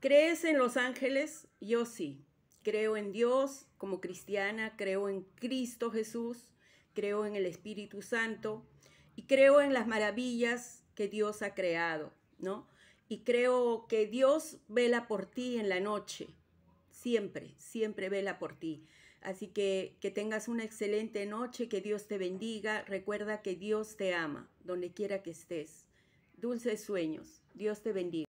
¿Crees en los ángeles? Yo sí. Creo en Dios como cristiana, creo en Cristo Jesús, creo en el Espíritu Santo y creo en las maravillas que Dios ha creado, ¿no? Y creo que Dios vela por ti en la noche, siempre, siempre vela por ti. Así que que tengas una excelente noche, que Dios te bendiga, recuerda que Dios te ama, donde quiera que estés. Dulces sueños, Dios te bendiga.